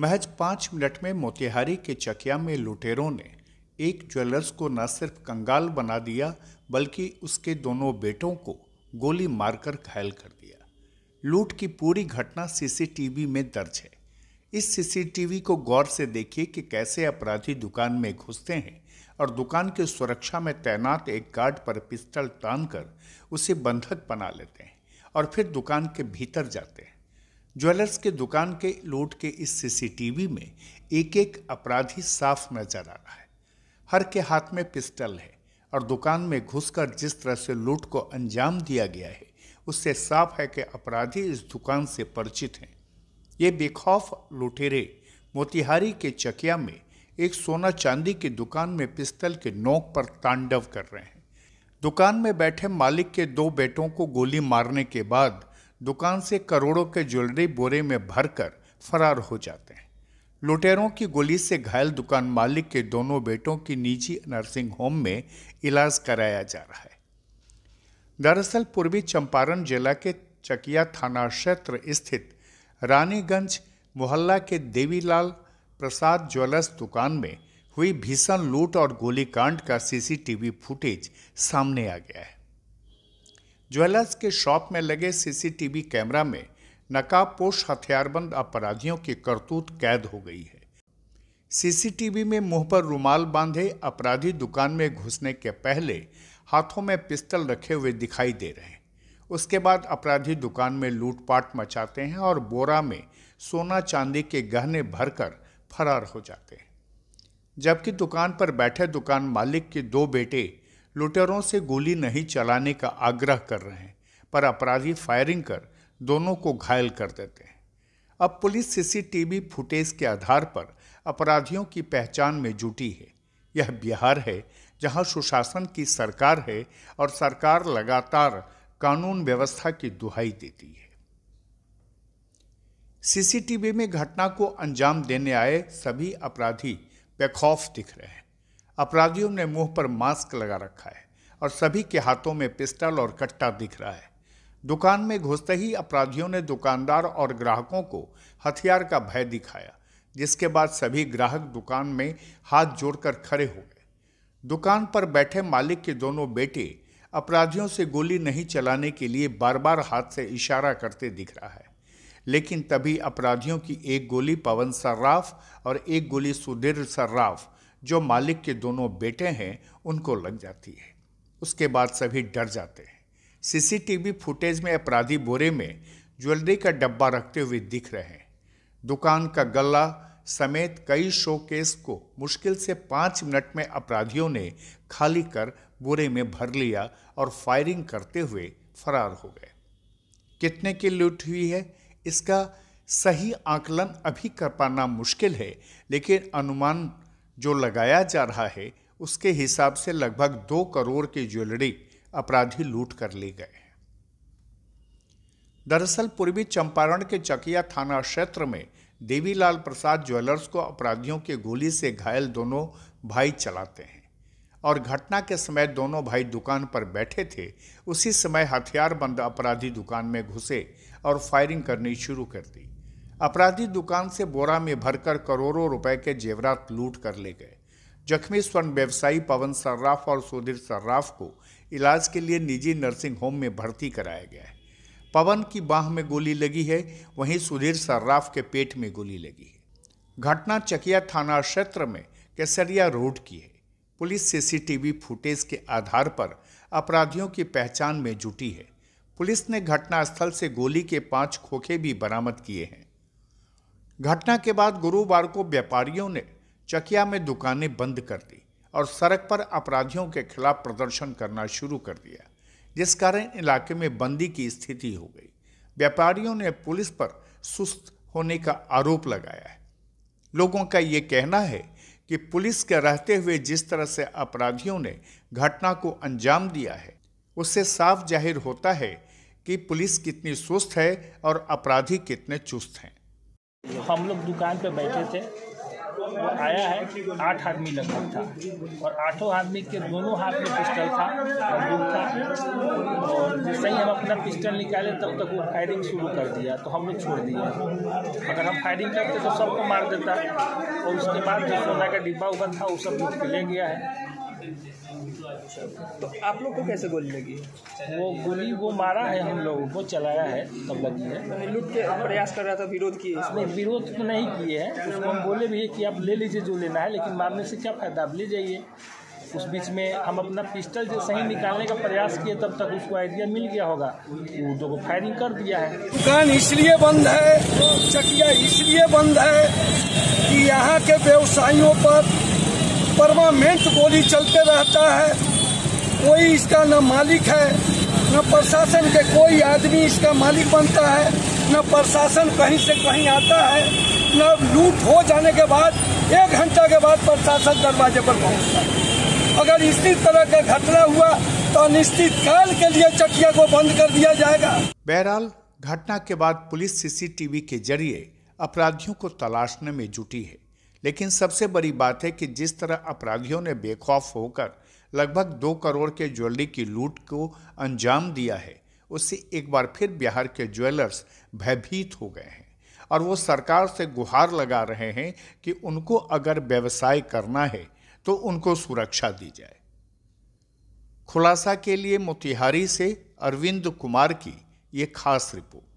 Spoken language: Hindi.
महज पाँच मिनट में मोतिहारी के चकिया में लुटेरों ने एक ज्वेलर्स को न सिर्फ कंगाल बना दिया बल्कि उसके दोनों बेटों को गोली मारकर घायल कर दिया लूट की पूरी घटना सीसीटीवी में दर्ज है इस सीसीटीवी को गौर से देखिए कि कैसे अपराधी दुकान में घुसते हैं और दुकान की सुरक्षा में तैनात एक गार्ड पर पिस्टल तान कर उसे बंधक बना लेते हैं और फिर दुकान के भीतर जाते हैं ज्वेलर्स के दुकान के लूट के इस सीसीटीवी में एक एक अपराधी साफ नजर आ रहा है हर के हाथ में पिस्टल है और दुकान में घुसकर जिस तरह से लूट को अंजाम दिया गया है उससे साफ है कि अपराधी इस दुकान से परिचित हैं ये बेखौफ लुटेरे मोतिहारी के चकिया में एक सोना चांदी की दुकान में पिस्तल के नोक पर तांडव कर रहे हैं दुकान में बैठे मालिक के दो बेटों को गोली मारने के बाद दुकान से करोड़ों के ज्वेलरी बोरे में भरकर फरार हो जाते हैं लुटेरों की गोली से घायल दुकान मालिक के दोनों बेटों की निजी नर्सिंग होम में इलाज कराया जा रहा है दरअसल पूर्वी चंपारण जिला के चकिया थाना क्षेत्र स्थित रानीगंज मोहल्ला के देवीलाल प्रसाद ज्वेलर्स दुकान में हुई भीषण लूट और गोलीकांड का सीसीटीवी फुटेज सामने आ गया है ज्वेलर्स के शॉप में लगे सीसीटीवी कैमरा में नकाबपोश हथियारबंद अपराधियों की करतूत कैद हो गई है सीसीटीवी में मुंह पर रुमाल बांधे अपराधी दुकान में घुसने के पहले हाथों में पिस्तल रखे हुए दिखाई दे रहे हैं उसके बाद अपराधी दुकान में लूटपाट मचाते हैं और बोरा में सोना चांदी के गहने भरकर फरार हो जाते हैं जबकि दुकान पर बैठे दुकान मालिक के दो बेटे लुटेरों से गोली नहीं चलाने का आग्रह कर रहे हैं पर अपराधी फायरिंग कर दोनों को घायल कर देते हैं अब पुलिस सीसीटीवी फुटेज के आधार पर अपराधियों की पहचान में जुटी है यह बिहार है जहां सुशासन की सरकार है और सरकार लगातार कानून व्यवस्था की दुहाई देती है सीसीटीवी में घटना को अंजाम देने आए सभी अपराधी बेखौफ दिख रहे हैं अपराधियों ने मुंह पर मास्क लगा रखा है और सभी के हाथों में पिस्टल और कट्टा दिख रहा है दुकान में घुसते ही अपराधियों ने दुकानदार और ग्राहकों को हथियार का भय दिखाया जिसके बाद सभी ग्राहक दुकान में हाथ जोड़कर खड़े हो गए दुकान पर बैठे मालिक के दोनों बेटे अपराधियों से गोली नहीं चलाने के लिए बार बार हाथ से इशारा करते दिख रहा है लेकिन तभी अपराधियों की एक गोली पवन सर्राफ और एक गोली सुधीर सर्राफ जो मालिक के दोनों बेटे हैं उनको लग जाती है उसके बाद सभी डर जाते हैं सीसीटीवी फुटेज में अपराधी बोरे में ज्वेलरी का डब्बा रखते हुए दिख रहे हैं दुकान का गला समेत कई शोकेस को मुश्किल से पाँच मिनट में अपराधियों ने खाली कर बोरे में भर लिया और फायरिंग करते हुए फरार हो गए कितने की लूट हुई है इसका सही आकलन अभी कर पाना मुश्किल है लेकिन अनुमान जो लगाया जा रहा है उसके हिसाब से लगभग दो करोड़ की ज्वेलरी अपराधी लूट कर ले गए हैं दरअसल पूर्वी चंपारण के चकिया थाना क्षेत्र में देवीलाल प्रसाद ज्वेलर्स को अपराधियों के गोली से घायल दोनों भाई चलाते हैं और घटना के समय दोनों भाई दुकान पर बैठे थे उसी समय हथियारबंद अपराधी दुकान में घुसे और फायरिंग करनी शुरू कर दी अपराधी दुकान से बोरा में भरकर करोड़ों रुपए के जेवरात लूट कर ले गए जख्मी स्वर्ण व्यवसायी पवन सर्राफ और सुधीर सर्राफ को इलाज के लिए निजी नर्सिंग होम में भर्ती कराया गया है पवन की बाह में गोली लगी है वहीं सुधीर सर्राफ के पेट में गोली लगी है घटना चकिया थाना क्षेत्र में केसरिया रोड की है पुलिस सीसीटीवी फुटेज के आधार पर अपराधियों की पहचान में जुटी है पुलिस ने घटनास्थल से गोली के पांच खोखे भी बरामद किए हैं घटना के बाद गुरुवार को व्यापारियों ने चकिया में दुकानें बंद कर दी और सड़क पर अपराधियों के खिलाफ प्रदर्शन करना शुरू कर दिया जिस कारण इलाके में बंदी की स्थिति हो गई व्यापारियों ने पुलिस पर सुस्त होने का आरोप लगाया है लोगों का ये कहना है कि पुलिस के रहते हुए जिस तरह से अपराधियों ने घटना को अंजाम दिया है उससे साफ जाहिर होता है कि पुलिस कितनी सुस्त है और अपराधी कितने चुस्त हैं हम लोग दुकान पे बैठे थे वो आया है आठ आदमी लगभग था और आठों आदमी के दोनों हाथ में पिस्टल था बंदूक था और जैसे ही हम अपना पिस्टल निकाले तब तक वो फायरिंग शुरू कर दिया तो हम लोग छोड़ दिया अगर हम फायरिंग करते तो सबको मार देता और उसके बाद जो सोना का डिब्बा उबन था वो सब ले गया है अच्छा तो आप लोग को कैसे गोली लगी वो गोली वो मारा है हम लोगों को चलाया है तब लगी है लूट के प्रयास कर रहा था विरोध किए इसमें विरोध तो नहीं किए हैं उसको हम बोले भी है कि आप ले लीजिए जो लेना है लेकिन मारने से क्या फ़ायदा आप ले जाइए उस बीच में हम अपना पिस्टल जो सही निकालने का प्रयास किए तब तक उसको आइडिया मिल गया होगा वो दो को फायरिंग कर दिया है दुकान इसलिए बंद है चकिया इसलिए बंद है कि यहाँ के व्यवसायियों पर परमानेंट गोली चलते रहता है कोई इसका न मालिक है न प्रशासन के कोई आदमी इसका मालिक बनता है न प्रशासन कहीं से कहीं आता है न लूट हो जाने के बाद एक घंटा के बाद प्रशासन दरवाजे पर पहुंचता है अगर इसी तरह का घटना हुआ तो अनिश्चित काल के लिए चटिया को बंद कर दिया जाएगा बहरहाल घटना के बाद पुलिस सीसीटीवी के जरिए अपराधियों को तलाशने में जुटी है लेकिन सबसे बड़ी बात है कि जिस तरह अपराधियों ने बेखौफ होकर लगभग दो करोड़ के ज्वेलरी की लूट को अंजाम दिया है उससे एक बार फिर बिहार के ज्वेलर्स भयभीत हो गए हैं और वो सरकार से गुहार लगा रहे हैं कि उनको अगर व्यवसाय करना है तो उनको सुरक्षा दी जाए खुलासा के लिए मोतिहारी से अरविंद कुमार की ये खास रिपोर्ट